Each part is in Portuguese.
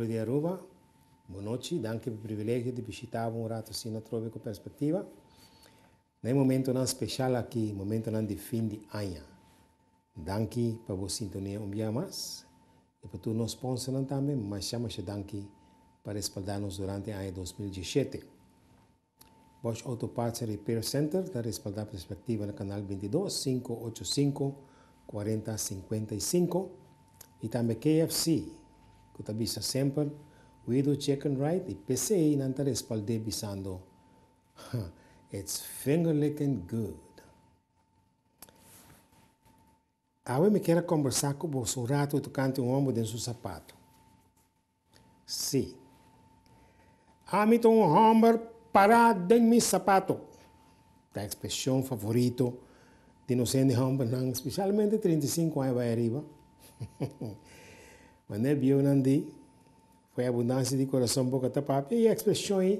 Trove di Aruba. Boa noite, danke privilégio de visitar um rato un rato Trove con perspectiva. Nel momento não especial aqui, momento não di fim de ano. Danke para você sintonia um dia mais. E para todos i nostri sponsor também, mas chama-se danke per respaldarnos durante ano 2017. Bosch Auto Parts Repair Center da respaldar perspectiva no canal 22 585 4055 e também KFC Tuta bisa sample, Widow check and write, i PCI nanti respalde bisando. It's finger licking good. Awe me quer conversar com o um rato e tocante um ombro dentro do sapato. Sim. Amito ah, um ombro para dentro do meu sapato. Da tá, expressão favorito de inocente ombro, especialmente 35 anos vai arriba. Mané nandi foi abundância de coração, boca tapada. E a expressão um,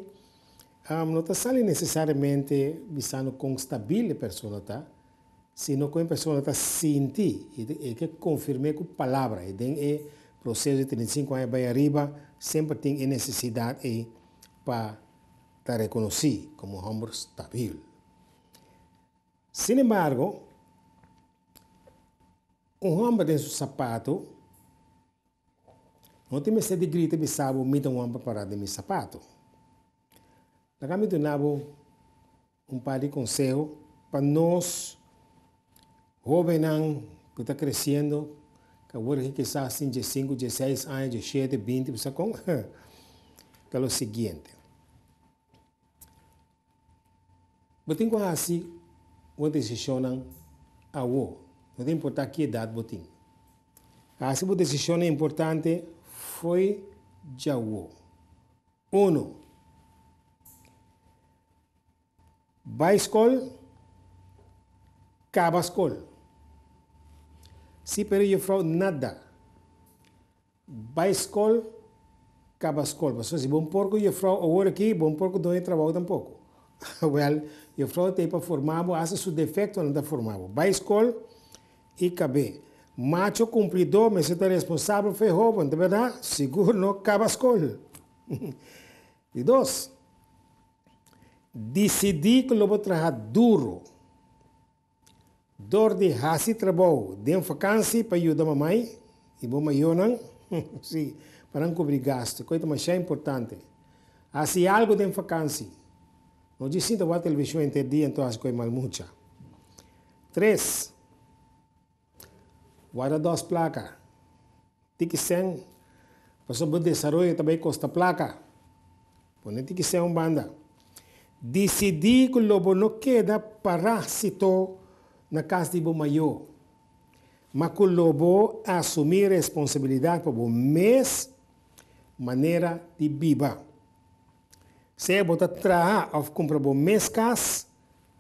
ah, não está sali necessariamente visando com estabile a pessoa, tá? Sino com a pessoa está sentir. E, que confirme com palavra. E tem é processo de 35 anos para arriba, sempre tem necessidade aí para estar reconhecido como um homem estável. Sin embargo, um homem dentro do sapato, Ontem me sedi grita me sabo me dá uma parada me sapato. Daga me donabo um par de conselho para nós jovens que está crescendo, que agora quizás assim 15, 16 anos, 17, 20, você com que é o seguinte. Botim com assim, uma decisão a Não tem importar que idade botim. Assim, ah, uma decisão é importante foi Jawo. 1. Bicycle, Cabascol. Se para frau nada. Bicycle, Cabascol. Mas se assim, bom porco, frau agora aqui, bom porco não é trabalho tampouco. well, frau tem para formar, mas é o defeito, não está formado. Bicycle e cabelo. Macho cumplidor, está responsável foi roubo, de verdade, seguro no cabascol. e dois, decidi que eu vou trabalhar duro. Dor de raça e trabalho, de vacância para ajudar a mamãe, e bom, eu não, sim, para não cobrir gasto, coisa mais é importante. Assim, algo de vacância. Não disse que a televisão inteira, então acho que é mal Três, guarda duas placas. Tique sem, passou por desarrollo também costa placa. Põe tique sen um banda. Decidi que o lobo não queda parásito na casa de Bumayo. Mas que o lobo assumir responsabilidade por mês maneira de biba. Se eu botar trabalhar compra comprar bom mês casa,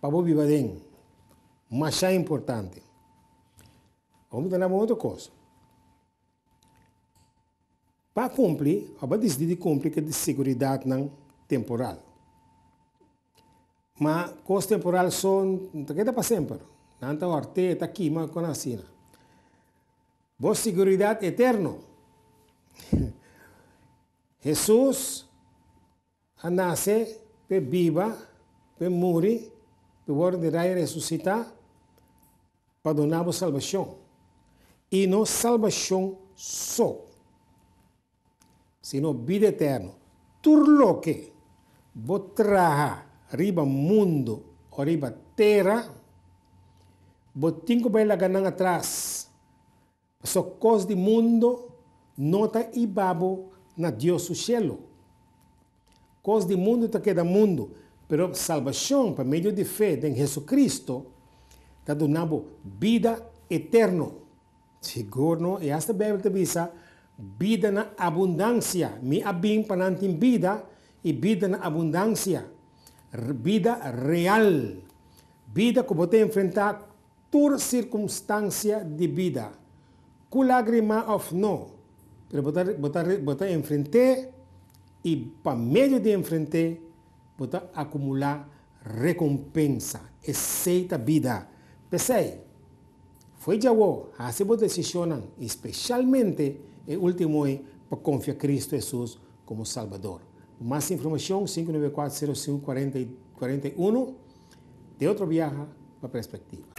para viver bem. Mas é importante. Vamos dar uma outra coisa. Para cumprir, eu decidi de cumprir que de segurança não temporal. Mas coisas temporal são, está para sempre. Não está arte, está aqui, mas com a sina. segurança eterna. Jesus nasce, pe viva, pe morre, pe ressuscitar, para dar salvação e não salvação só, sino vida eterna. Turlo que botraha riba mundo, ou riba terra, botinho que ganando atrás. Só coisa de mundo, nota e babo na Deus o cielo. Coisa de mundo está queda mundo, pero salvação para meio de fé em Jesus Cristo, está dando vida eterna. Sigurno, e esta Bíblia te visa, vida na abundância. Mi abim panantim vida e vida na abundância. Vida real. Vida que você enfrentar toda circunstância de vida. Com lágrima ou não. Pero você enfrentar e para meio de enfrentar, você acumular recompensa. Aceita vida. Pensei. Fue Yahweh a vos decisiones, especialmente el último para confiar en Cristo Jesús como Salvador. Más información, 594 de otro viaje la perspectiva.